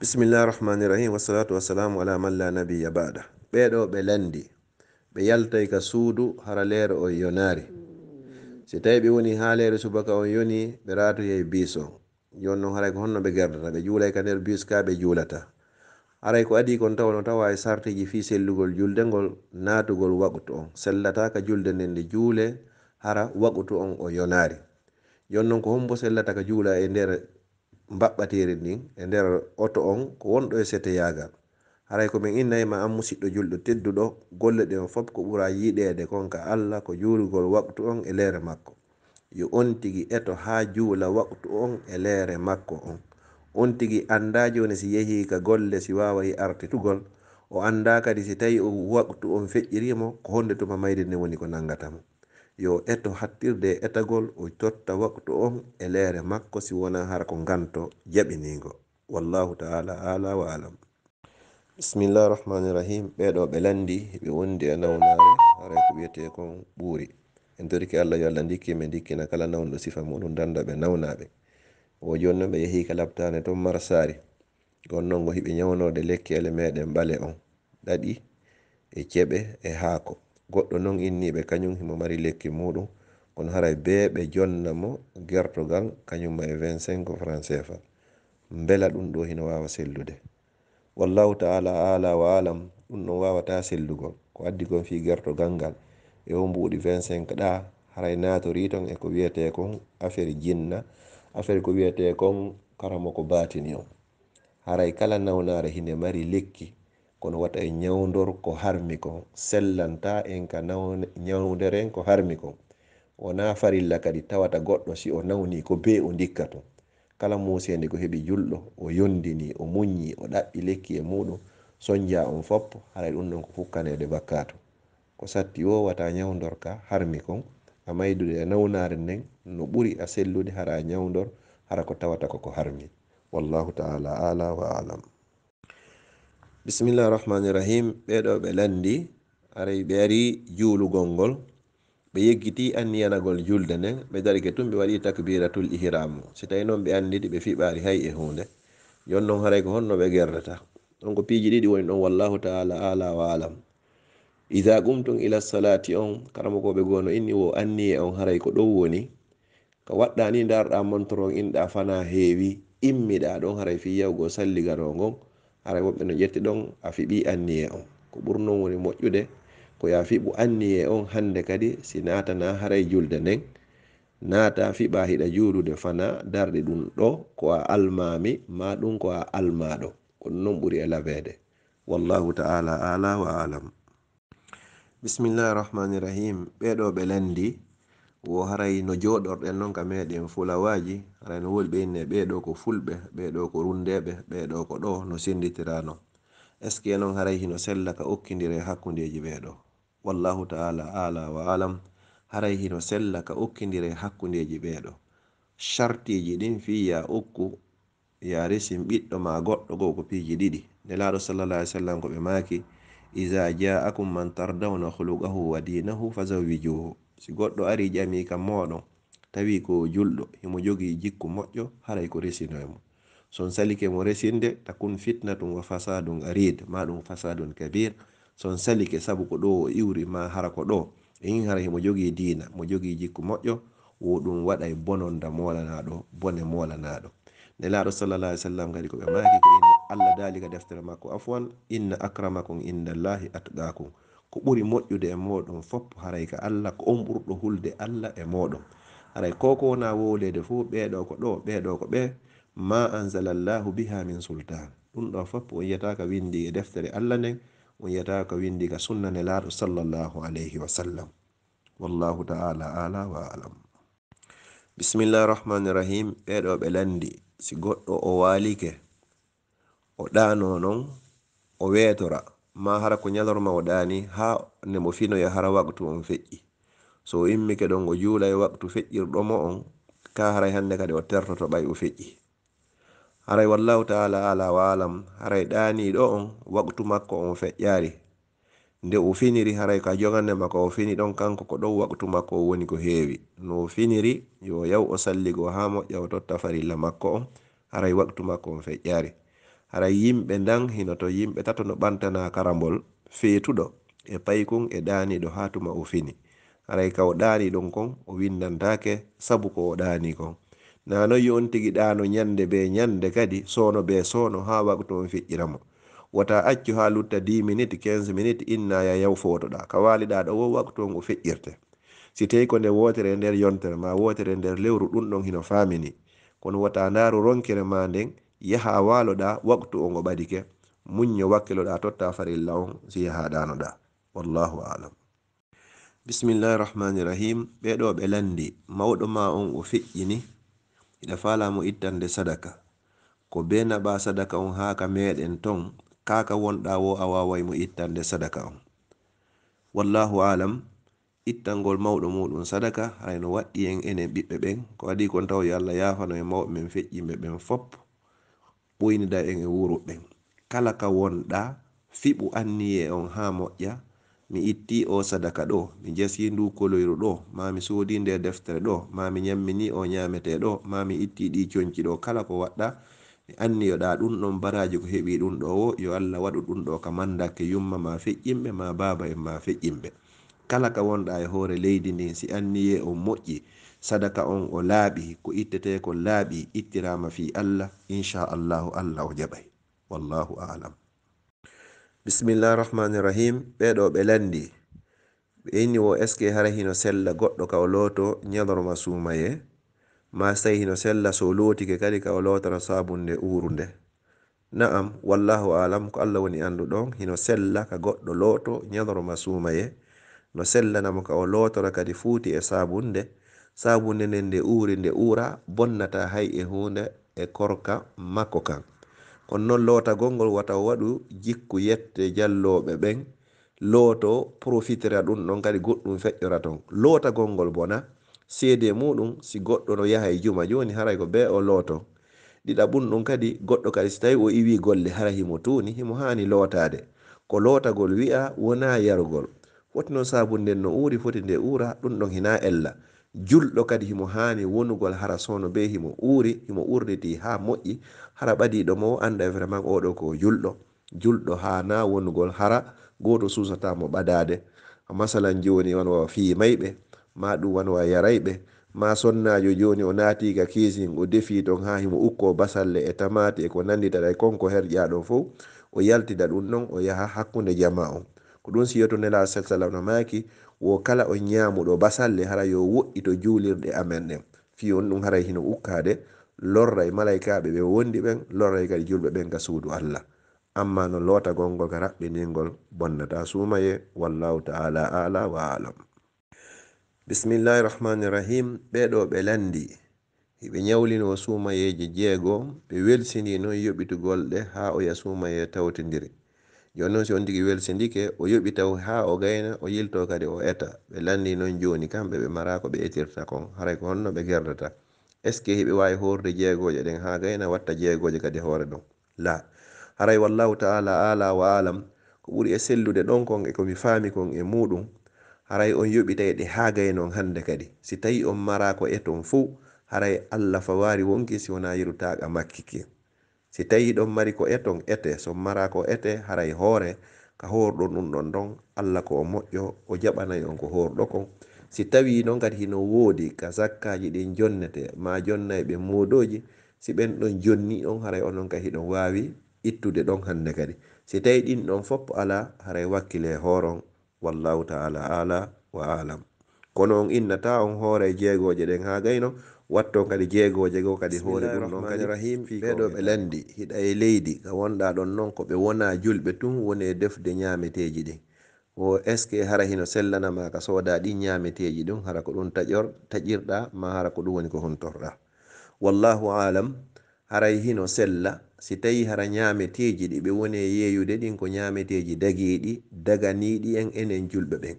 bisimillahi rahmani rahim wassalatu wassalamu ala man la nabiya bada ɓeɗo ɓe landi ɓe yaltay ka suudu hara leere on yonaari si tawi ɓe woni ha leere subaka on yoni ɓe ratoye e bis on joni noon haray ko honno ɓe gerdata ɓe juulay ka nder bis ka ɓe juulata haray ko adi kon tawno tawa e sartiji fi sellugol juldengol natugol waqutu on sellataka julde nden nde juule hara waqutu on o yonari joni noon ko hombo sellata ka juula e nder mbaɓɓatiri ndin e nder oto on ko wonɗo e seteyagal haray ko min innayima an musiɗɗo julɗo tedduɗo golle ɗen fof ko ɓura yiɗede kon ka allah ko juurigol waktu on e leere makko yo on tigi eto haa juula waktu on e leere makko on on tigi annda joni si yehi ka golle si waawayi artitugol o annda kadi si tawi o waktu on feƴƴirimo ko honde tuma mayri nde woni ko nanngatamo yo eto hattirde etagol o totta waktu on e leere makko si wona har ko nganto jaɓiningo wallahu taala ala wa alam bisimillah rahmani rahim ɓeɗo ɓe landi ɓe wondi e nawnare ara ko wiyete kon ɓuuri en dorki allah yo allah dikki ɓe dikkina kala nawnɗo sifa muɗum danda ɓe nawnaɓe o joni noon ɓe yehi ka labtane toon marsari gon noon go hiɓe ñawnode lekkele meɗen ɓaale on ɗaɗi e ceɓe e haako goɗɗo non inniɓe kañum himo mari lekki muɗum kono haray be ɓe jonna mo gertogal kañumma e 25 franc cfa bela ɗum ɗo hino wawa sellude wallahu taala ala wa alam ɗum ɗon wawata sellugol ko addi kon fi gertogal ngal e o mbuɗi 25 ɗa haray natori ton e ko wiyete kon affaire jinna affaire ko wiyete kon karamo ko batini on haray kala nawnare hinde mari lekki kono wata e ñawdor ko harmi ko sellanta en ka ñawdere ko harmi ko wona farilla kadi tawata goɗɗo si o nawni ko be o dikka to kala musende ko heɓi julɗo o yondini o muñi o ɗaɓɓi lekki e muɗum soñja on foppo haray ɗum ɗon ko fukkanede bakkatu ko satti o wata ñawdor ka harmi kon a maydude e nawnare nden no ɓuri a sellude hara ñawdor hara ko tawata koko harmi wallahu taala ala wa alam bisimillah irrahmani irrahim ɓeɗo ɓe landi aray ɓe ari juulugol ngol ɓe yeggiti anniyanagol julde nden ɓe darike tun ɓe waɗi takbiratul ihram si tawi noon ɓe anndidi ɓe fiɓari hay e hunde jon noon haray ko honno ɓe gerdata ɗon ko piiji ɗiɗi woni ɗon wallahu taala ala wa alam ida qumtum ila salati on karamo koɓe gono inni wo anni e on haray ko ɗon woni ko waɗɗa ni darɗa montoron inɗa fana heewi immiɗa ɗon haray fi yawgo salligaro ngon ara wonɓe no ƴetti ɗon a fiɓi anniye on ko ɓurnon woni moƴƴude ko ya fiɓu anniye on hande kadi si natana haray julde nden naata fiɓa hiɗa juulude fana darɗi ɗum ɗo ko a almami ma ɗum ko a almaɗo kon noon ɓuri e laweede wallahu taala ala wa alam bisimillahi rahmani irrahim ɓeɗo ɓe lendi wo haray no joɗorɗen noon ka meɗen fulawaji haray no woli ɓe inne ɓeɗo ko fulɓe ɓeɗo ko rundeɓe ɓeɗo ko ɗo no senditirano est ce que noon haray hino sella ka okkidire hakkudeji ɓeɗo wallahu taala ala wa alam haray hino sella ka okkidire hakkudeji ɓeɗo chartiji ɗin fi ya okku ya resin ɓiɗɗo ma goɗɗo go ko piji ɗiɗi nde laaɗo sallallah ih sallam ko ɓe maaki iza ja'akum man tardawna khuluqahu wa dinahu fa zawwijuhu si goɗɗo ari ƴami kam mooɗo tawi ko julɗo himo jogi jikku moƴƴo haray ko resinoye mo son salike mo resinde takun fitna tum wa fasadun arid ma ɗum fasadun kabir son salike sabu ko ɗo o iwri ma hara ko ɗo eyin hara himo jogi diina mo jogi jikku moƴƴo wo ɗum waɗa bononda molanaɗo bone molanaɗo nelaɗo salallah ai sallam kadi koɓe maki ko inna allah daaliga deftere makko afwan inna acramakum indallahi atgakum ko ɓuri moƴƴude e moɗon fopp haray ka allah ko on ɓurɗo hulde allah e moɗon haray koko wona wowlede fo ɓeeɗo ko ɗo ɓeeɗo ko ɓe ma anzala llahu biha min sultan ɗum ɗo fopp on yiyataka windiga e deftere allah nden on yiyataka windiga sunnane laaɗo sallllahu alayhi wa sallam wallahu taala ala wa alam bisimillahi irahmani irrahim ɓeeɗo ɓe landi si goɗɗo o waalike o ɗano noon o weetora ma hara ko ñalorma o ɗani ha nemo finoya hara waktu on feƴƴi so o immike ɗon o juula e waktu feƴƴirɗomo on ka haray hande kadi o tertoto ɓay o feƴƴi haray wallahu taala ala waalam haray ɗaniɗo on waktu makko on feƴƴari nde o finiri haray ko a jogande makko o fini ɗon kanko ko ɗon waktu makko o woni ko heewi no o finiri yo yaw o salligo ha moƴƴa o totta farilla makko on haray waktu makko on feƴƴari hara yimɓe ndan hinoto yimɓe tato no ɓantana karambol feetuɗo e paykon e ɗaaniɗo haa tuma o fini haray ka o ɗaani ɗon kon o winndantaake sabu ko o ɗaani kon nanon yon tigi ɗaano ñannde be ñannde kadi sowno be sowno haa waktu on feƴƴira mo wata accu haa lutta 10 minute 15 minute innaya yaw footoɗaa ka waaliɗaa ɗo wo waktu on o feƴƴirte si tawi ko nde wootere nder yontere ma wootere nder lewru ɗum ɗon hino faamini kono wata ndaaru ronkere ma nden yaha waloɗa waktu o ngo ɓadike muñño wakkiloɗa totta farilla on si yahaɗanoɗa wallahu alam bisimillahi irahmani irrahim ɓeɗo ɓe landi mawɗo ma on o fiƴƴini iɗa falamo ittande sadaka ko be naɓa sadaka on haka meɗen ton kaka wonɗa wo a waway mo ittande sadaka on wallahu alam ittangol mawɗo muɗum sadaka hayno waɗɗi en enen ɓiɓɓe ɓen ko waɗi kon taw yo allah yafano e mawɓe men feƴƴimɓe ɓen foppo ɓoynida en e wuro ɓen kala ka wonɗa fiɓu anniye on ha moƴƴa mi itti o sadaka ɗo mi jasi ndu koloyru ɗo mami soodi nde deftere ɗo mami ñammini o ñamete ɗo mami itti ɗi conci ɗo kala ko waɗɗa mi anniyoɗa ɗum ɗon baraji ko heɓi ɗum ɗo wo yo allah waɗu ɗum ɗo ka mandakke yumma ma feƴƴimɓe ma baba en ma feƴƴimɓe kala ka wonɗa e hoore leydi ndin si anniye on moƴƴi sadaka on o laaɓi ko ittete ko laaɓi ittirama fi allah inchallahu allah o jaɓay wallahu alam bisimillahi rahmani rahim ɓeɗo ɓe landi ɓe inni wo est ce que hara hino sella goɗɗo ka o looto ñalorma sumaye ma sey hino sella so lootike kadi ka o lootana sabunde uurunde na'am wallahu alam ko allah woni anduɗon hino sella ka goɗɗo looto ñalorma sumaye no sellanamo ka o lootora kadi fuuti e sabunde sabunde nde nde uuri nde uura bonnata hay e hunde e korka makko kan kono noon lootagol ngol wata waɗu jikku yette jalloɓe ɓen looto profitera ɗum ɗon kadi goɗɗum feƴƴora ton lootagol ngol bona seede muɗum si goɗɗo no yaha e juma joni haray ko be o looto ɗiɗa ɓum ɗum kadi goɗɗo kadi so tawi o iwi golle hara himo tuuni himo hani lootade ko lootagol wi'a wona yarugol foti noon sabunden no uuri foti nde uura ɗum ɗon hina ella julɗo kadi himo haani wonugol hara sowno be himo uuri himo uurniti haa moƴƴi hara ɓadiiɗo mo annda e vraiment oɗo ko julɗo julɗo haana wonugol hara gooto suusataamo ɓadaade masalan jooni wanwa fii mayɓe ma ɗum wanwa yarayɓe ma sonnaajo jooni o naatiika kiisin o defii ton haa himo ukkoo basalle e tamaati e ko nannditaɗa e konko herƴaa ɗon fof o yaltida ɗum ɗon o yaha hakkunde jama on ko ɗum siyoto nelaa sah salam no maaki wo kala o ñamuɗo basalle hara yo woɗɗi to julirɗe amen ɗen fiyon ɗum haray hino ukkade lorra e malaikaɓe ɓe wondi ɓen lorra kadi julɓe ɓen ga suudu allah amma no lootagol ngol ga raɓɓiningol bonnata sumaye wallahu taala ala wa alam bisimillahi rahmani irrahim ɓeɗo ɓe landi ɓe ñawlino sumayeji jeego ɓe welsini noon yoɓitugolɗe ha o ya sumaye tawtidiri joni noon si on tigui wel sindique o yoɓi taw ha o gayna o yilto kadi o eta ɓe landi noon joni kamɓe ɓe mara ko ɓe etirta kon haray ko honno ɓe gerdata est ce que heɓe wawi horde jeegoje ɗen ha gayna watta jeegoje kadi hoore ɗon la haray wallahu taala ala wa alam ko ɓuuri e sellude ɗon kon e komi faami kon e muɗum haray on yoɓitay ɗe ha gaynon hande kadi si tawi on mara ko e ton fo haray allah fawari wonki si wona yirutaga makkiki si tawi ɗon mari ko eton ete so mara ko ete haray hoore ka horɗon ɗumɗon ɗon allah ko o moƴƴo o jaɓanayi on ko horɗo kon si tawi noon kadi hino woodi ka zakkaji ɗin jonnete ma jonnayi ɓe moodoji si ɓen ɗon jonni on haray onon ka hiɗon wawi ittude ɗon hande kadi si tawi ɗin ɗon fopp ala haray wakkile e horon wallahu taala ala wa alam kono on innata on hoore jeegoje ɗen ha gayno watto kadi jeegoje go kadi hoore ɗum ɗon kadi rahim ɓeɗo ɓe landi hiɗa e leydi ka wonɗa ɗon noon ko ɓe wona julɓe tun woni e defde ñameteji ɗin o est ce que hara hino sellanama ka sooda ɗin ñameteji ɗum hara ko ɗum taƴor taƴirɗa ma hara ko ɗum woni ko hontorɗa wallahu alam haray hino sella si tawi hara ñameteji ɗi ɓe woni e yeeyude ɗin ko ñameteji dagiɗi daganiɗi en enen julɓe ɓen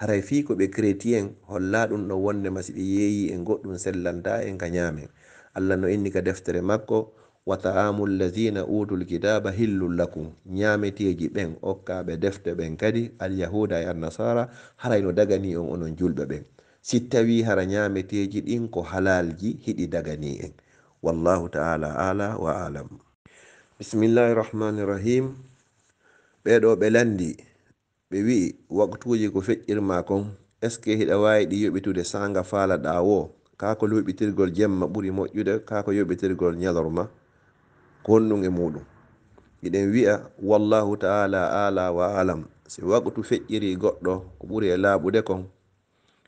haray fi ko ɓe chrétien holla ɗum ɗo wonde ma si ɓe yeeyi e goɗɗum sellanta e gañamen allah no inni ka deftere makko wa taamu llahina utul kitaba hillul lakum ñameteji ɓen okkaɓe defte ɓen kadi alyahuda e annasara haray no dagani on onon julɓe ɓen si tawi hara ñameteji ɗin ko halalji hiɗi dagani en wallahu taala ala wa alam bismillahi rahmani rahim ɓeɗo ɓe landi be ɓe wi'i waktuji ko feƴƴirma kon est ce que hiɗa wawi ɗi yoɓitude sanga falaɗa wo kako luɓitirgol jemma ɓuuri moƴƴude kako yoɓitirgol ñalorma ko honɗum e muɗum iɗen wi'a wallahu taala ala wa alam si waktu feƴƴiri goɗɗo ko ɓuuri e laaɓude kon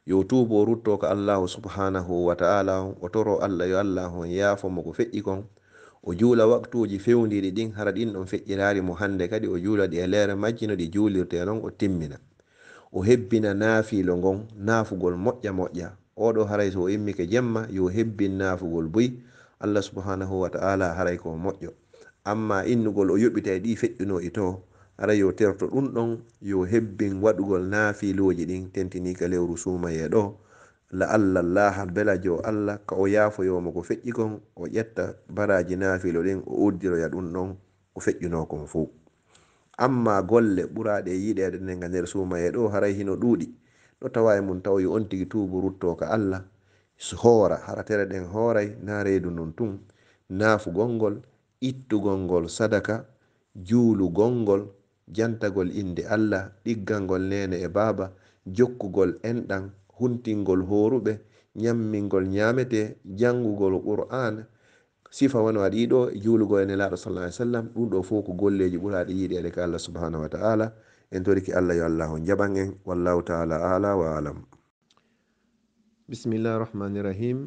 yo tubo rutto ko allahu subhanahu wa taala o toro allah yo allah on yaafomo ko feƴƴi kon o juula waktuji fewdiɗi ɗin hara ɗin ɗon feƴƴirari mo hande kadi o juula ɗi e leere majji no ɗi juulirte e noon o timmina o hebbina naafiilo ngon naafugol moƴƴa moƴƴa oɗo haray so o immike jemma yo hebbin naafugol boyi allah subahanahu wa taala haray ko moƴƴo amma innugol o yoɓitae ɗi feƴƴuno i e to ara yo terto ɗum ɗon yo hebbin waɗugol naafiiloji ɗin tentinika lewru suumayee ɗo la allallaha bela jo allah ka o yaafoyomo ko feƴƴi kon o ƴetta baraji naafilo ɗin o uddiroya ɗum ɗon o feƴƴunokon fo amma golle ɓuraɗe yiɗede nega nder sumaye ɗo haray hino ɗuuɗi ɗo e tawa e mum taw yo on tigi tubo rutto ka allah hoora haratere ɗen hooray na reedu non tun naafugol ngol ittugol ngol sadaka juulugol ngol jantagol innde allah ɗiggal ngol nene e baaba jokkugol enɗan huntingol horuɓe ñammingol ñamete jangugol qur'an sifa wona waɗi ɗo julugo e nelaɗo sal lah sallam ɗum ɗo fo ko golleji ɓuraɗi yiiɗede ka allah subhanahu wa taala en toriki allah yo allah o jaɓan en wallahu taala ala wa alam bismillahi rahmani irrahim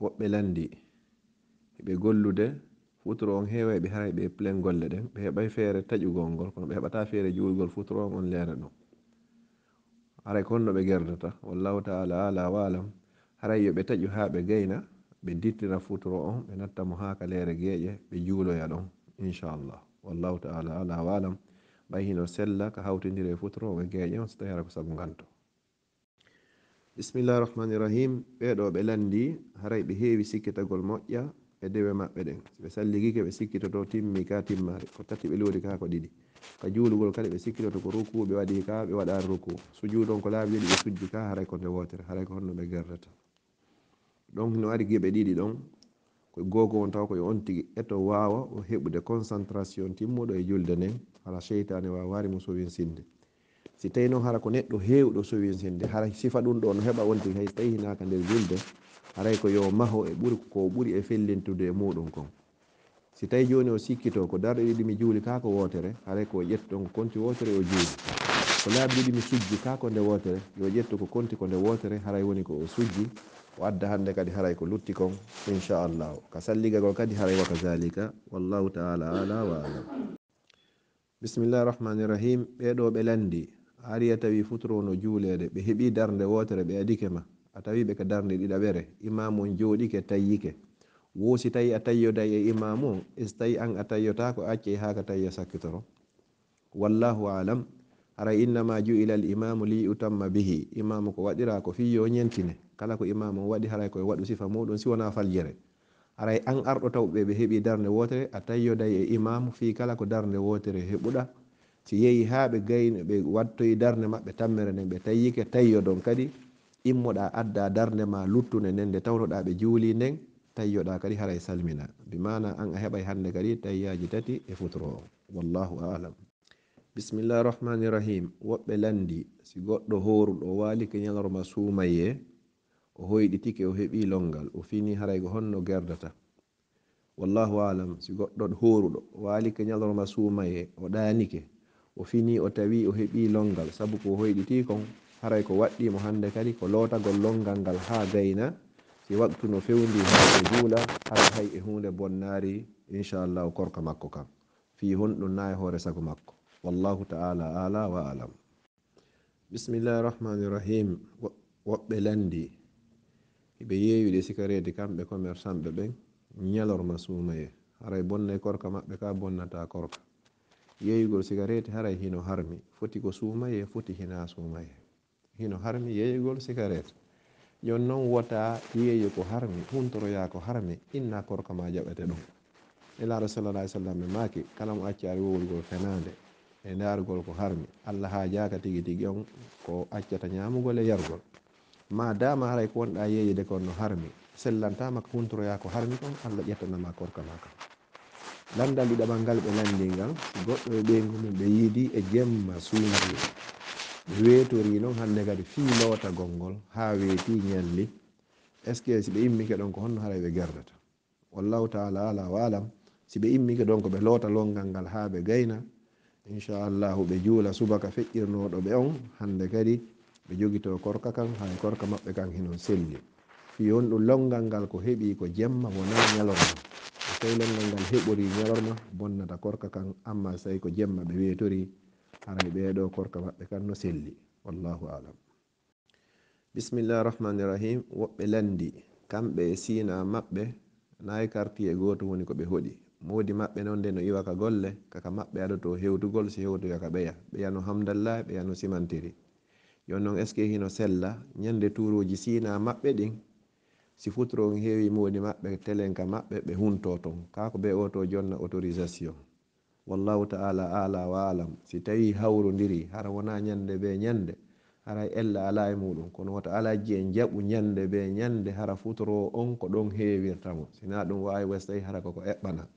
woɓɓe landi eɓe gollude futoro on heewa eɓe haa ɓe plein golle ɗen ɓe heɓa feere taƴugol ngol kono ɓe heɓata feere juulgol futoro on on leera ɗum haray konno ɓe gerdata wallahu taala ala walam haray yo ɓe taƴu ha ɓe gayna ɓe dittira futuro on ɓe natta mo ha kalere geeƴe ɓe juuloya ɗon inchallah wallahu taala ala walam ɓay hino sella ka hawtidiri e futuro ɓe geeƴe on so tawi hara ko sabu nganto bismillahi rahmani irrahim ɓeɗo ɓe landi haray ɓe heewi sikkitagol moƴƴa e dewe maɓɓe ɗen ɓe salligiike ɓe sikkitoto timmi ka timmari ko tati ɓe liwodi ka ko ɗiɗi ka juulugol kadi ɓe sikkitoto ko roku ɓe waɗi ka ɓe waɗani roku so juuɗon ko laabi yiɗi ɓe sujji ka haray ko nde wotere haray ko honno ɓe gerdata donc no ari gueɓe ɗiɗi ɗon koye gogo on taw koye on tigui eto wawa o heɓude concentration timmuɗo e julde nden hala cheytane wawari mo sowinsinde si tawi noon hara ko neɗɗo hewɗo sowinsinde hara sifa ɗum ɗo no heɓa on tigui hay tawi hinaka nder julde haray ko yo maho e ɓuuri ko ɓuuri e fellintude e muɗum kon si tawi joni o sikkito ko darɗe ɗiɗi mi juuli kaako wotere haray ko ƴettu on ko konti wotere o juuli ko laabi ɗiɗi mi sujji kako nde wotere yo ƴettu ko konti ko nde wotere haray woni ko o sujji o adda hande kadi haray ko lutti kon inchallahu ka salligagol kadi haray wa kazalika wallahu taala ala wa alam bisimillahi rahmani rahim ɓeɗo ɓe landi aari ari a tawi futorono juulede ɓe heeɓi darde wotere ɓe adike ma a tawi ɓe ka darde ɗiɗaɓere imamu on jooɗike tayyike woosi tawi a tayyoday e imam o so tawi an a tayyota ko acce haaka tawi a sakkitoro wallahu alam ara innama juila al imamu li utamma bihi imamu ko waɗira ko fi yo ñentine kala ko imamu waɗi haray koye waɗu sifa muɗum si wona faljere aray an arɗo tawɓe ɓe heeɓi darde wotere a tayyoday e imamu fi kala ko darde wotere heɓuɗa si yehi ha ɓe gayno ɓe wattoyi darde maɓɓe tammere nden ɓe tayyike tayyo don kadi immoɗa adda darde ma luttude nden nde tawnoɗa ɓe juuli nden tayyoɗa kadi haray salmina bimana an a heɓay hannde kadi tayyaji tati e futoro o wallahu alam bisimillahi rahmani irrahim woɓɓe landi si goɗɗo horuɗo o wali keñalorma suumaye o hoyɗi tike o heɓi longal o fini haray ko honno gerdata wallahu alam si goɗɗo horuɗo wali keñalorma suumaye o ɗanike o fini o tawi o heɓi longal saabu ko o hoyɗiti kon haray ko waɗɗimo hannde kadi ko lootagol longal ngal haa gayna si waktu no fewndi haa juula e hara hay e hunde bonnaari inchallahu korka makko kam fi hon ɗum nayi e hoore sago makko wallahu taala ala wa alam bisimillahi rahmani rahim woɓɓe landi eɓe yeewiɗe sikareeji kamɓe commerçant ɓe ɓen ñalorma suumaye haray bonnay e korka maɓɓe ka bonnata korka yeeyugol sigareti haray hino harmi foti ko suumaye foti hina suumaye hino harmi yeeyugol sigarete jon noon wota yeeyo ko harmi huntoroya ko harmi inna korka ma jaɓete ɗum elaaɗo sallalah sallam ɓe maaki kala mo accaari wowrugol fenaande e ndaarugol ko harmi allah haa jaaka tigi tigi on ko accata ñaamugol e yarugol ma dama haray ko wonɗa yeeyide kon no harmi sellantama ko huntoroya ko harmi kon allah ƴettanama korka ma kam landal ɗiɗaɓal ngal ɓe landi ngal goɗɗo e ɓeygu mum ɓe yiidi e jemma suumri wetori noon hande kadi fi lowata gongol ha weeti ñalli est ce que si ɓe immike ɗon ko honno haray ɓe gardata wallahu taala ala walam si ɓe immike ɗon ko ɓe lowta longal ngal ha ɓe gayna inchallahu ɓe juula subaka feƴƴirnoɗo ɓe on hande kadi ɓe jogito korka kan hay korka maɓɓe kan henon selli fi on ɗum longal ngal ko heeɓi ko jemma wona ñalorma so tawi longal ngal heɓori ñalorma bonnata korka kan amma sawi ko jemma ɓe wetori hara e ɓeeɗo korka maɓɓe kan no selli wallahu alam bismillahi rahmani irrahim woɓɓe landi kamɓe e siina maɓɓe nayi karti e gooto woni ko ɓe hoɗi moodi maɓɓe noon nde no iwa ka golle kaka maɓɓe adoto hewtugol si hewtoya ka ɓeya ɓeya no hamdallah ɓeya no simantiri yon noon est ce que hino sella ñande touruji siina maɓɓe ɗin si futro on heewi moodi maɓɓe telen ka maɓɓe ɓe hunto toon kaako ɓe oto jonna autorisation wallahu taala ala wa alam si tawi hawrodiri hara wona ñande be ñande hara ella ala e muɗum kono wata alaji en jaɓu ñande be ñande hara futoroo on ko ɗon heewirtamo sina ɗum wawi wes tawi hara koko eɓɓana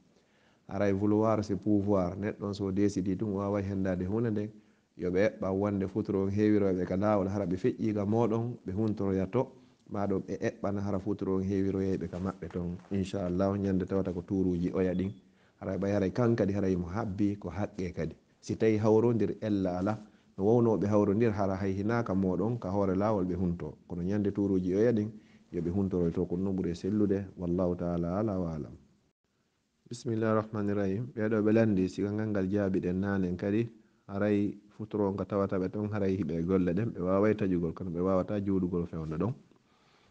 hara e vouloir si pouvoir neɗɗon so décidi tum wawai hendade hunde nden yoɓe eɓɓa wonde futoro on heewiroɓe ka lawol hara ɓe feƴƴiga moɗon ɓe huntoroyato maɗo ɓe eɓɓana hara futoro on heewiroyeyɓe ka maɓɓe toon inchallahu ñande tawata ko touruji oya ɗin aray ɓay haray kan kadi haray mo habbi ko haqqe kadi si tawi hawrodir ella ala no wownoɓe hawrodir hara hay hinaka moɗon ka hoore lawol ɓe hunto kono ñande turuji o yaɗin yoɓe huntoro to ko noɓuri e sellude wallahu taala ala wa alam bisimillah irahmani irahim ɓeɗo ɓe landi siga ngal ngal jaabiɗen nanen kadi haray futoro ka tawata ɓe ton haray hiɓe golle ɗen ɓe waway taƴugol kono ɓe wawata juuɗugol fewde ɗon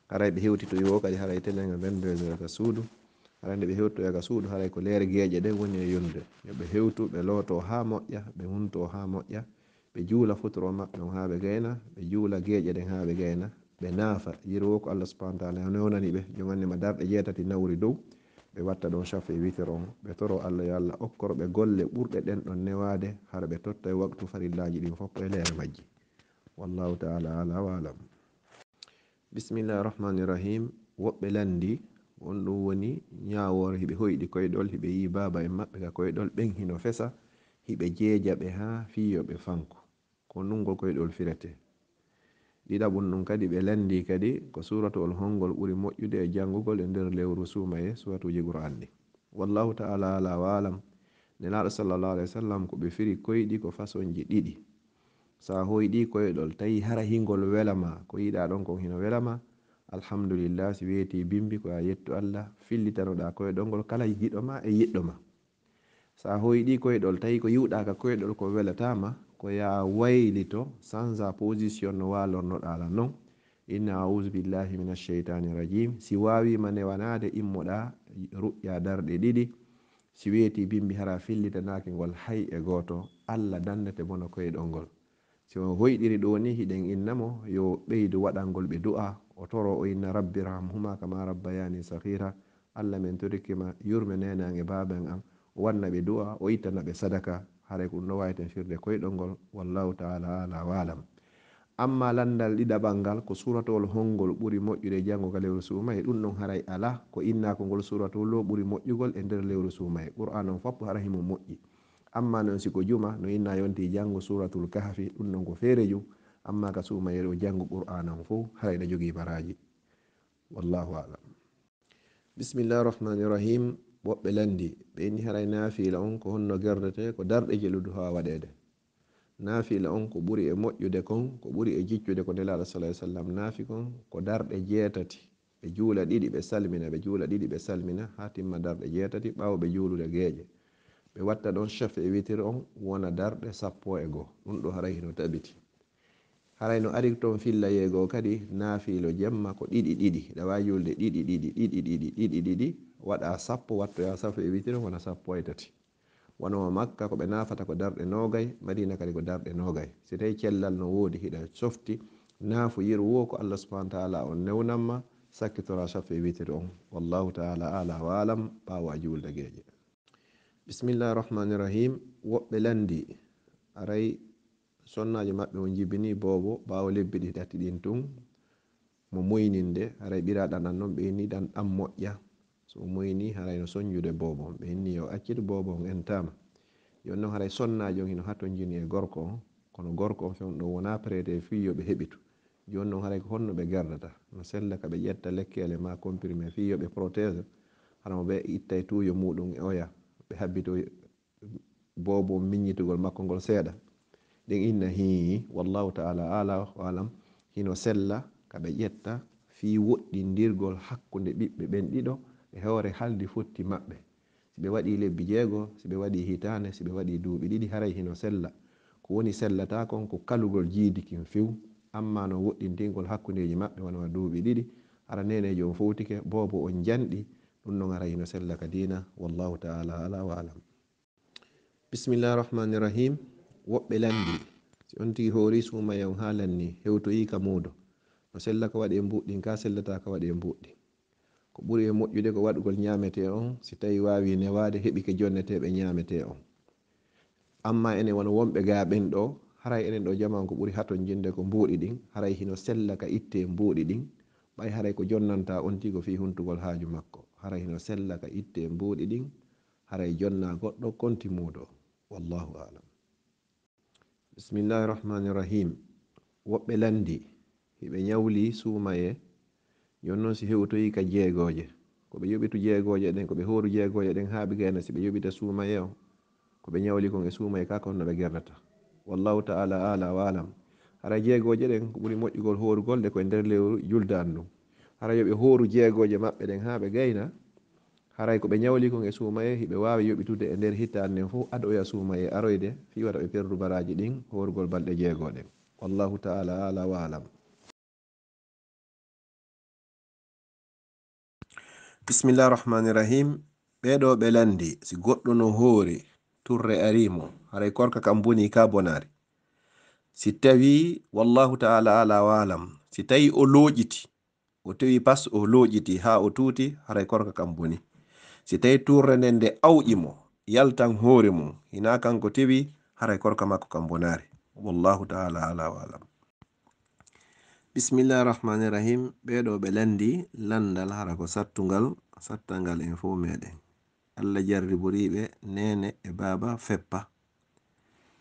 haray ɓe hewti to yo kadi haray telegal 22 heure ka suudu hara nde ɓe hewtto yaga suudu haray ko leere geeƴe ɗe woni e yonde yoɓe hewtu ɓe looto ha moƴƴa ɓe wunto ha moƴƴa ɓe juula futoro maɓɓe ha ɓe gayna ɓe juula geeƴe ɗen ha ɓe gayna ɓe naafa yiri wo ko allah subahana taala newnani ɓe jogannima darɗe jeetati nawri dow ɓe watta ɗon chafe witere on ɓe toro allah yo allah okkoro ɓe golle ɓurɗe ɗen ɗon newade hara ɓe totta e waktu farillaji ɗin foppo e leere majji wallahu taala ala wa alam bisimillahi rahmani irrahim woɓɓe landi won ɗum woni ñawore hiɓe hoyɗi koyɗol hiɓe yi baba en maɓɓe ka koyɗol ɓen hino fesa hiɓe jeeja ɓe ha fiyoɓe fanko ko ndungol koyɗol firete ɗiɗaɓum ɗum kadi ɓe landi kadi ko suratuol holngol ɓuri moƴƴude e janngugol e nder lewru sumaye suratuji gur anɗi wallahu taala ala walam nelaɗo sallallah alah w sallam ko ɓe firi koyɗi ko façonji ɗiɗi sa hoyɗi koyɗol tawi hara hingol welama ko yiɗa ɗon ko hino welama alhamdulillah si weeti bimbi ko a yettu allah fillitanoɗa koyeɗolngol kala yiɗo ma e yiɗɗo ma sa hoyɗi koyeɗol tawi ko yiwɗaka koyeɗol ko welatama ko ya waylito sans a position no walornoɗala non inna audu billahi min alcheitani rajim si wawima newanade immoɗa ruƴƴa darɗe ɗiɗi si weeti bimbi hara fillitanake ngol hay e goto allah dandate bono koyeɗol ngol si o hoyɗiri ɗo ni hiɗen innamo yo ɓeydu waɗalngol ɓe du'a otoro o inna rabbi rahamhuma kama rabbayani sahira allah min torikima yurme nenage baben am o wannaɓe du'a o ittanaɓe sadaka haray ko ɗum ɗo wawi firde koyɗol wallahu taala ala walam amma landal ɗiɗaɓal ngal ko suratol hongol ɓuri moƴƴude jangoga lewru suuma e ɗum ɗon haray ala ko innako ngol suratowol ɓuri moƴƴugol e nder lewru suuma qur'an on fop hara himo moƴƴi amma non siko juma no inna yonti jango suratul kahfi ɗum ɗon ko feere amma ka suma yeere o janngu qur'an on fof harayɗa jogii baraji wallahu alam bisimillahi rahmani irrahim woɓɓe landi ɓe ni haray naafiila on ko honno gerdete ko darɗe jeludu haa waɗeede naafiila on ko ɓuri e moƴƴude kon ko ɓuri e jiccude ko nelaaɗo sala i sallam naafi kon ko darɗe jeetati ɓe juula ɗiɗi ɓe salmina ɓe juula ɗiɗi ɓe salmina haa timma darɗe jeetati ɓaawo ɓe juulude geeƴe ɓe watta ɗon chef e witir on wona darɗe sappo e goo ɗum ɗo haray hino taɓiti haray no ari toon filla yeego kadi naafiilo jemma ko ɗiɗi ɗiɗi ɗawa julde ɗiɗi ɗiɗi ɗiɗi ɗiɗi ɗiɗi ɗiɗi waɗa sappo wattoya sappo e witire wona sappo ay e tati wonoo makka ko ɓe naafata ko darɗe noogay madina kadi ko darɗe noogay si tawi cellal no woodi hiɗa softi naafu yir wo ko allah subahana taala on newnanma sakkitora sappo e witire on wallahu taala ala wa alam ɓaawa julde geeƴe bisimillahi rahmani irrahim woɓɓe landi aray sonnaji maɓɓe mo jibini boobo ɓawo lebbi ɗi ɗatti ɗin tun mo moyninde haray ɓiraɗanan noon ɓe inni ɗan ɗan moƴƴa so moyni haray no soñjude boobo ɓe inni yo accitu boobo on en tama yon noon haray sonnajo on hino hatto jini e gorko on kono gorko on fewno ɗo wona prété fii yo ɓe heɓitu joni noon haray ko honno ɓe gardata no sella ka ɓe ƴetta lekkele ma comprimé fii yo ɓe protége haramo ɓe itta e tuyo muɗum e oya ɓe habbito boobo miñitugol makko ngol seeɗa ɗen inna hi wallahu taala ala alam hino sella kaɓe ƴetta fi woɗɗindirgol hakkunde ɓiɓɓe ɓen ɗiɗo e hewre haldi fotti maɓɓe siɓe waɗi lebbi jeego siɓe waɗi hitane siɓe waɗi duuɓi ɗiɗi haray hino sella ko woni sellata kon ko kalugol jiidikin few amma no woɗɗintingol hakkundeji maɓɓe wonwa duuɓi ɗiɗi ara nenejo e on fowtike boobo on janɗi ɗum non ara hino sella ka dina wallahu taala ala wa alam bisimillahi rahmani rahim woɓɓe landi si on tigi hoori sumayam ha lanni hewtoyika muɗo no sella ko waɗi e mbuɗɗin ka sellata ko waɗi e mbuɗɗi ko ɓuri e moƴƴude ko waɗugol ñamete on si tawi wawi newade heɓi ke jonneteɓe ñamete on amma enen wono wonɓe gaɓen ɗo haray enen ɗo jaman ko ɓuri haton jinde ko mbuɗi ɗin haray hino sella ka itte mbuɗi ɗin ɓay haray ko jonnanta on tigo fi huntugol haaju makko haray hino sella ka itte mbuɗi ɗin haray jonna goɗɗo konti muɗo wallahu alam bismillahi rahmani rahim woɓɓe landi hiɓe ñawli suumaye jonnoon si hewtoyi ka jeegooje ko ɓe yoɓitu jeegooje ɗen ko ɓe hooru jeegooje ɗen haa ɓe geerna si ɓe yoɓita suumaye o ko ɓe ñawli kon e suumaye kaa konno ɓe gernata wallahu taala ala waalam hara jeegooje ɗen ko ɓuri moƴƴugol hoorugol nde koye ndeer lewru juldaan ndu hara yo ɓe hooru jeegooje maɓɓe ɗen haa ɓe gayna haray ko ɓe ñawli kon e suumaye hiɓe wawi yoɓitude e nder hitaan nden foof ada oya suumaye aroyde fi waɗa ɓe perdubaraji ɗin horgol balɗe jeegoɗe wallahu taala ala wa alam bismillah rahmani irrahim ɓeɗo ɓe landi si goɗɗo no hoori turre arimo haray korka kam boni ka bonari si tawi wallahu taala ala wa alam si tawi o looƴiti o tewi pas o looƴiti ha o tuuti haray korka kam boni si tawi turrende nde awƴi mo yaltan hoore mum hina kanko tewi haray korka makko kam bonaari wallahu taala ala walam bismillahi rahmani irrahim ɓeɗo ɓe landi landal hara ko sattungal sattalngal en fo meɗen allah jarri boriɓe nene e baba feppa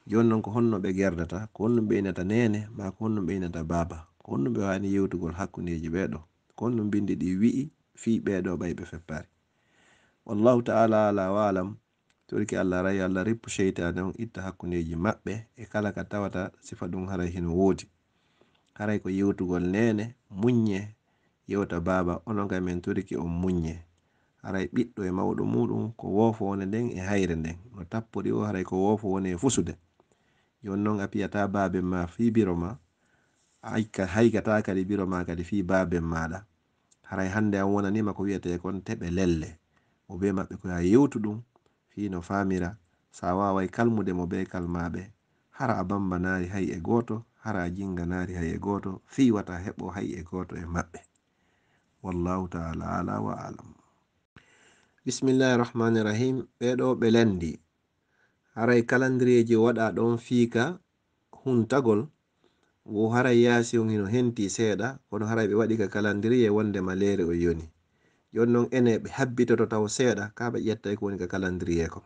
joni noon ko honno ɓe gerdata ko honno ɓeynata nene ma ko honno ɓeynata baba ko honno ɓe wani yewtugol hakkundeji ɓeɗo ko honno bindi ɗi wi'i fi ɓeɗo ɓayɓe feppari wallahu taala ala wa alam torki allah rayi allah rippu cheytane on itta hakkundeji maɓɓe e kala ka tawata sifa ɗum haray hino woodi haray ko yewtugol nene muñe yewta baaba onon kay min turki on muñe haray ɓiɗɗo e mawɗo muɗum ko wofowone nden e hayre nden no tappoɗi o haray ko wofowone e fusude joni noon a piyata baabe ma fi biro ma haygata kadi biro ma kadi fi baaben maɗa haray hande an wonanima ko wiyete kon teɓe lelle o be maɓɓe ko ya yewtu ɗum fino famira sa wawai kalmude mo be kalmaɓe hara a bamba nari hay e goto hara a jinga nari hay e goto fi wata heɓo hay e goto e maɓɓe wallahu taala ala wa alam bismillahi rahmani rahim ɓeɗo ɓe lendi haray kalandiriyeji waɗa ɗon fiika huntagol wo haray yaasi hino henti seeɗa kono haray ɓe waɗi ka kalandiriye wondema leere o yoni joni noon ene ɓe habbitoto taw seeɗa ka ɓe ƴettay ko woni ka calendrier ko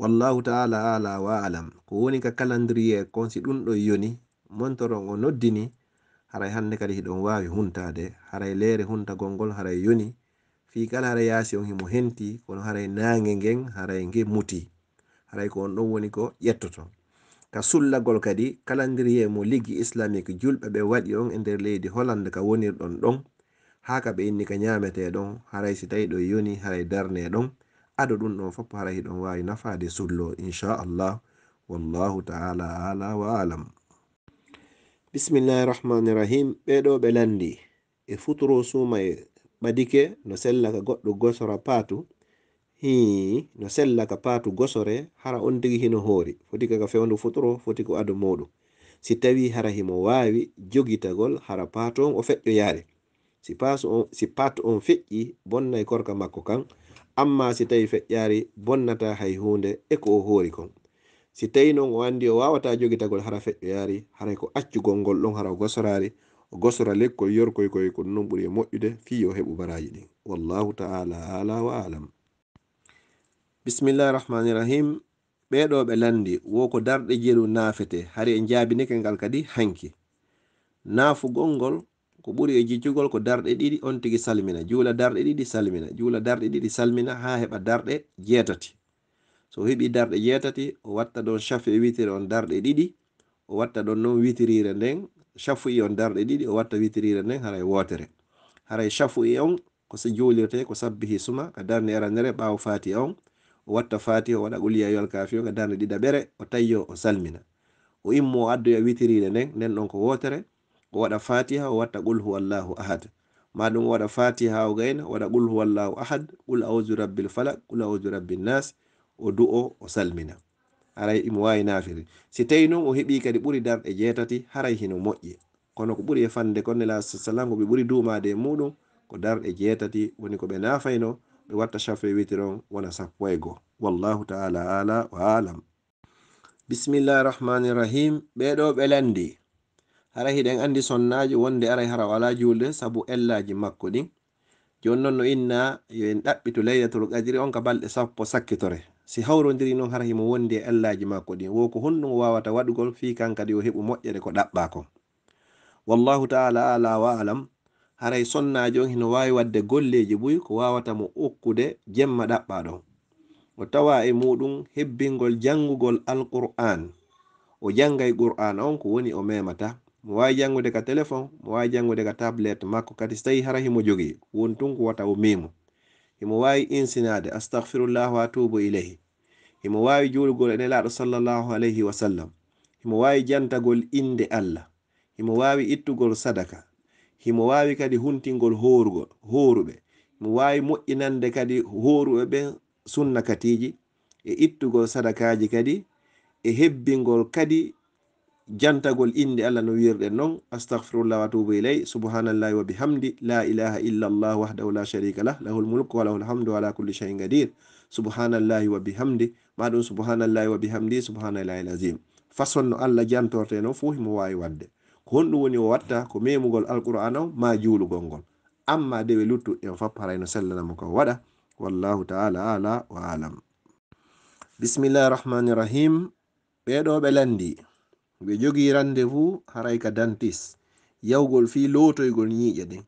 wallahu taala ala wa alam ko woni ka calendrier kon si ɗum ɗo yoni montoron o noddini haray hannde kadi hiɗon wawi huntade haray leere hunta gongol haray yoni fii kala haray yaasi on himo henti kono haray naange ngen haray nge muti haray ko on ɗon woni ko ƴettoto ka sullagol kadi calendrier mo liggi islamique julɓe ɓe waɗi on e nder leydi hollande ka wonirɗon ɗon ha ka ɓe inni ka nyamete ɗon haray si tawi ɗo yoni haray darne ɗon aɗo ɗum ɗon foppo haray hiɗon wawi nafade sullo inchallah wallahu taala ala wa alam bismillahi irahmani irrahim ɓeɗo ɓe landi e futuro suma e ɓadike no sellaka goɗɗo gosora patu hi no sellaka patu gosore hara on tigi hino hoori foti kaka fewndu futuro foti ko ado muɗum si tawi hara himo wawi jogitagol hara patu on o feƴƴoyaade si pat on feƴƴi bonnay korka makko kan amma si tawi feƴƴari bonnata hay hunde e ko o hoori kon si tawi noon o anndi o wawata jogitagol hara feƴƴoyari haray ko accugol ngol ɗon hara o gosorari o gosora lekkol yorkoykoy ko noon ɓuuri e moƴƴude fi yo heɓu baraji ɗin wallahu taala ala wa alam bisimillahi rahmani irrahim ɓeɗo ɓe landi wo ko darɗe jelu naafete hari e jaabinikel ngal kadi hanki naafugol ngol ko ɓuri e jijjugol ko darɗe ɗiɗi on tigi salmina juula darɗe ɗiɗi salmina juula darɗe ɗiɗi salmina ha heɓa darɗe jeetati so o heɓi darɗe jeetati o watta ɗon chafe e witire on darɗe ɗiɗi o watta ɗon noon witirire nden chafui on darɗe ɗiɗi o watta witirire nden haray wootere haray chafui on ko si juulirte ko sabbihi suma ka darde eranere ɓaawo faati on o watta faati o waɗa uliyayol kaafi o ka darde ɗiɗa ɓere o tayyo o salmina o immo o addoya witirire nden nden ɗon ko wootere o waɗa fatiha o watta qul huwallahu ahad maɗum o waɗa fatiha o gayna waɗa qul huwallahu ahad qul audu rabbil falak qul audu rabbi nnas o du'o o salmina haray imo wawi nafiri si tawi noon o heɓi kadi ɓuri darɗe jeetati haray hino moƴƴe kono ko ɓuri e fande kon nelaa salam ko ɓe ɓuri duumade e muɗum ko darɗe jeetati woni ko ɓe nafayno ɓe watta chafe witiron wona sappo e goo wallahu taala ala wa alam bisimillahi rahmani irrahim ɓeɗo ɓe landi hara hiɗen andi sonnaji wonde aray hara wala julde saabu ellaji makko ɗin joni noon no inna yoen ɗaɓɓito leylatol gadiri on ka balɗe sappo sakkitore si hawrodiri noon hara himo wondi e ellaji makko ɗin woko honɗugo wawata waɗugol fi kan kadi yo heɓu moƴƴere ko ɗaɓɓa ko wallahu taala ala wa alam haray sonnaji on hino wawi wadde golleji ɓuy ko wawata mo okkude jemma ɗaɓɓa ɗon o tawa e muɗum hebbingol jangugol alqur'an o jangay qur'an on ko woni o memata mo wawi janngude ka téléphone mo wawi janngude ka tablette makko kadi so tawi hara himo jogii won tun ko wata o mimo himo wawi insinade astahfirullah wa atubu ileyhi himo wawi juulugol e nelaɗo sallllahu alayhi wa sallam himo wawi jantagol inde allah himo wawi ittugol sadaka himo wawi kadi huntingol horugol horuɓe mo wawi moƴƴinande kadi horuɓe ɓen sunnakatiji e ittugol sadakaji kadi e hebbingol kadi jantagol innde allah no wirɗen noon astahfirullah watubo ilay subhanallahi wa bihamdi la ilaha illallah wahdahu la sharika lah lahul mulku walahul hamdu wala kulli shayin gadir subhanallahi wa bihamdi maɗum subhanallahi wa bihamdi subhanallahi lazim façon no allah jantorte noon fof himo wawi wadde ko honɗum woni o watta ko memugol alqur'an o ma juulugol ngol amma dewe luttu en fop harayno sellanamo ko waɗa wallahu taala ala wa alam bismillahi rahmani rahim ɓeɗo ɓe landi ɓe jogi randevous haray ka dantis yawgol fi lotoygol yiƴe ɗen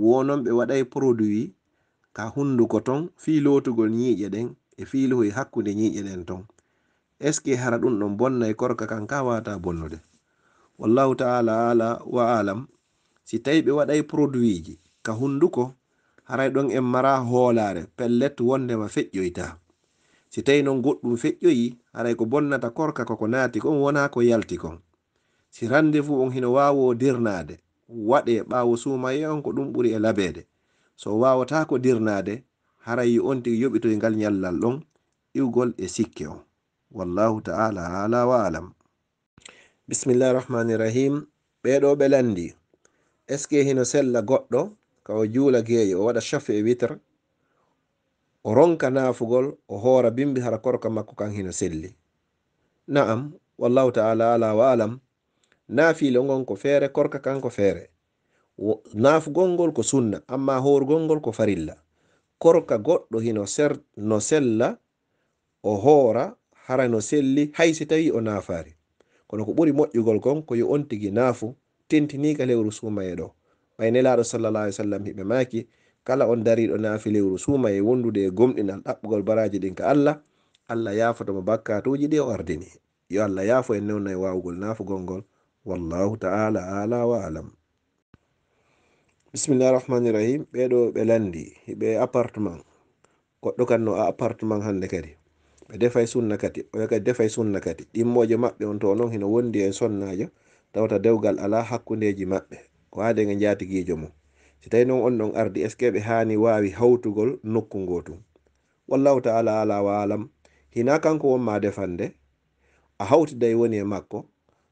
wonon ɓe waɗay produit ka hunduko ton fi lotugol yiƴe ɗen e fi lohoy hakkude yiƴe ɗen ton est ce que hara ɗum ɗon bonnay korka kan ka wata bonnude wallahu taala ala wa alam si tawi ɓe waɗay produit ji ka hunduko haray ɗon en mara hoolare pellet wondema feƴƴoyta si tawi noon goɗɗum feƴƴoyi aray ko bonnata korka koko naati kon wona ko yalti kon si rande vous on hino wawo dirnade waɗe ɓawo sumaye on ko ɗum ɓuri e labede so wawata ko dirnade harayi on tigi yoɓitoy ngal ñallal ɗon iwgol e sikke on wallahu taala ala wa alam bismillahi rahmani irrahim ɓeɗo ɓe landi est ce que hino sella goɗɗo ka o juula geeyo o waɗa chauffe e witre o ronka naafugol o hoora bimbi hara korka makko kan hina selli naam wallahu taala ala wa alam naafiile ngon ko feere korka kan ko feere naafugol ngol ko sunna amma hoorugol ngol ko farilla korka goɗɗo hino ser no sella o hoora hara no selli hay si tawi o naafaari kono ko ɓuri moƴƴugol kon ko yo on tigi naafu tentiniika lewru sumaye ɗo ɓaynelaaɗo sallallah alih w sallam hiɓe maaki kala on dariɗo lewru suuma e wondude e gomɗinal ɗaɓɓugol baraji ɗin ka allah allah yafotoma bakkatuji ɗi e o ardini yo allah yaafo en newna e wawugol nafugol ngol wallahu taala ala wa alam bisimillahi rahmani rahim ɓeɗo ɓe landi ɓe appartement goɗɗo kan a appartement hande kadi ɓe defay sunna kadi oya kadi defay sunna kadi ɗimmojo maɓɓe on to noon hino wondi e sonnajo tawata dewgal ala hakkundeji maɓɓe waade ge jatigijo mum si tawi noon on ɗon ardi est ce que ɓe haani waawi hawtugol nokku ngootum wallahu taala ala wa alam hina kanko wonma defande a hawtiday woni e makko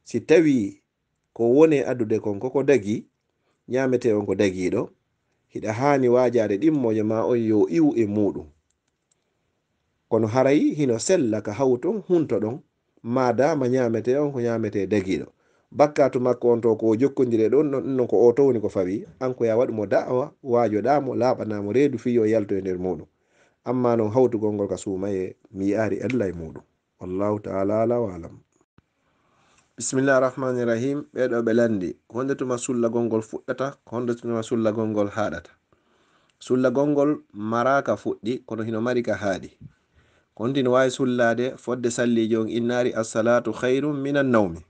si tawi ko woni e addude kon ko ko dagi ñaamete on ko dagiiɗo hiɗa haani waajaade ɗimmoje ma on yo iwu e muɗum kono harayi hino sella ka hawton hunto ɗon ma dama ñaamete on ko ñaamete dagiiɗo bakkatu makko on to ko jokkodire ɗon ɗonnon ko o to woni ko fawi an ko ya waɗumo da'awa waajoɗamo laaɓanamo reedu fi yo yalto e nder muɗum amma noon hawtugol ngol ka suumaye mi yaari ella e muɗum wallahu taala ala walam bisimillah arrahmani irrahim ɓeɗo ɓe landi honde tuma sullagol ngol fuɗɗata honde tuma sullagol ngol haɗata sullagol ngol maraka fuɗɗi kono hino mari ka haaɗi kontino wawi sullade fodde sallijo on innari assalatu hayrum minan nawmi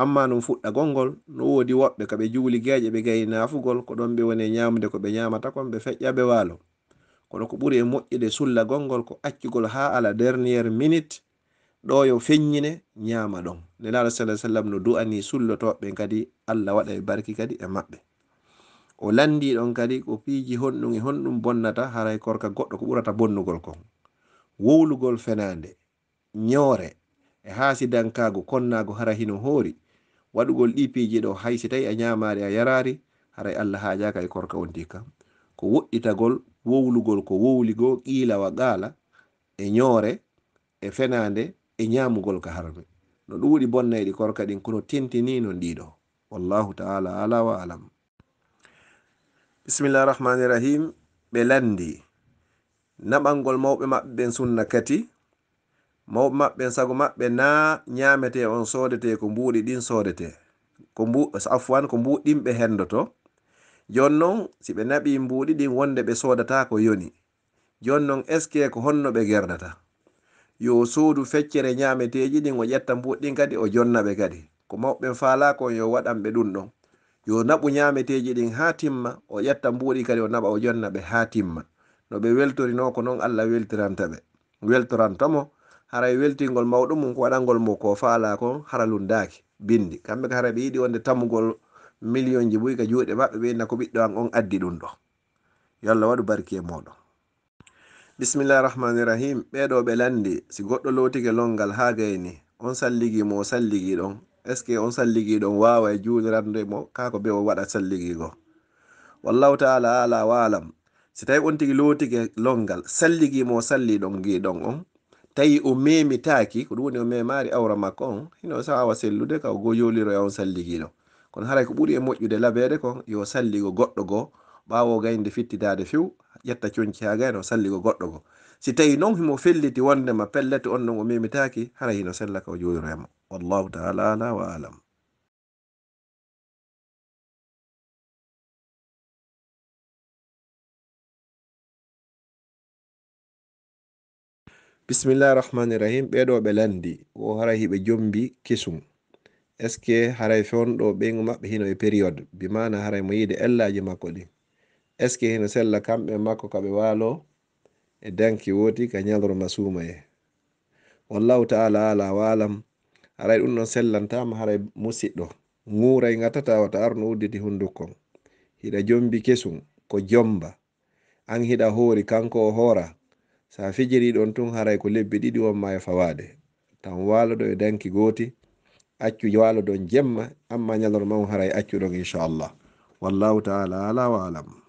amma ɗum fuɗɗa gongol no wodi woɓɓe ko ɓe juuli geeƴe ɓe gayi nafugol ko ɗon ɓe woni e ñamde ko ɓe ñamata kon ɓe feƴƴa ɓe waalo kono ko ɓuri e moƴƴude sulla gongol ko accugol ha ala derniére minute ɗo yo feññine ñama ɗon nelaɗo sala sallam no du'ani sullotoɓɓe kadi allah waɗa e barki kadi e maɓɓe o landi ɗon kadi ko piiji honɗum e honɗum bonnata haray korka goɗɗo ko ɓurata bonnugol kon wowlugol fenande ñoore e haasidankago konnago hara hino hoori waɗugol ɗi piiji ɗo hay si tawi a ñamaari a yaraari haray allah haajaka e korka on dikka ko woɗɗitagol wowlugol ko wowli goo qiila wa ɓaala e ñoore e fenande e ñamugol ka harme no ɗuuɗi bonnayɗi korka ɗin kono tentini non ɗiɗo wallahu taala ala wa alam bismillahi rahmani irrahim ɓe landi naɓalngol mawɓe maɓɓe ɓen sunna kati mawɓe maɓɓe sago maɓɓe na ñamete on sodete ko mbuɗi ɗin sodete afwan ko mbuɗɗinɓe hendoto jon non si ɓe naɓi mbuɗi ɗin wonde ɓe sodata ko yoni jon non est ce que ko honno ɓe gerdata yo suudu feccere ñameteji ɗin o ƴetta mbuɗɗin kadi o jonna ɓe kadi ko mawɓe falakon yo waɗanɓe ɗum ɗon yo naɓu ñameteji ɗin ha timma o ƴetta mbuɗi kadi o naɓa o jonna ɓe ha timma no ɓe weltorino ko non allah weltirantaɓe weltorantomo haray weltingol mawɗumum ko waɗangol mo ko faala kon hara lundaaki bindi kamɓe ko haraɓe yiɗi wonde tammugol million ji buyka juuɗe maɓɓe ɓeyna ko ɓiɗɗo an on addi ɗum ɗo yalla waɗu barki e moɗon bisimillahi rahmani irrahim ɓeɗo ɓe landi si goɗɗo lowtike longal ha gayni on salligimo o salligiɗon est ce que on salligiɗon wawa e juuɗirande mo kako ɓe o waɗa salligigo wallahu taala ala walam si tawi on tigi lowtike longal salligimo o salliɗon giɗon on tawi o memi taki ko ɗum woni o memari awra makko on hino sa wawa sellude ka go yoliro ya e on salligiɗo kono haray ko ɓuuri e moƴƴude labede ko yo salligo goɗɗo goo ɓawo gaynde fittidade few ƴetta cooñci ha gayno salligo goɗɗo goo si tawi noon himo felliti wondema pellete on non o memi taki haray hino sella ka o yoliroemo wallahu taala ala wa alam bisimillahi rahmani irrahim ɓeɗo ɓe landi o haray hiɓe jombi kesum est ce que haray fewnoɗo ɓeygu maɓɓe hino e période bimana haray mo yiide ellaji makko ɗin est ce que hino sella kamɓe makko kaɓe waalo e danki woodi ka ñalro masuma e wallahu taala ala waalam haray ɗum ɗon sellantama haray musiɗɗo guuray gatata wata arno udditi hundukkon hiɗa jombi kesum ko jomba an hiɗa hoori kanko o hoora sa fijiri ɗon tun haray ko lebbi ɗiɗi wonma e fawade tan waloɗo e danki gooti accu waloɗon jemma amma ñalorma on haray accuɗon inchallah wallahu taala ala wa alam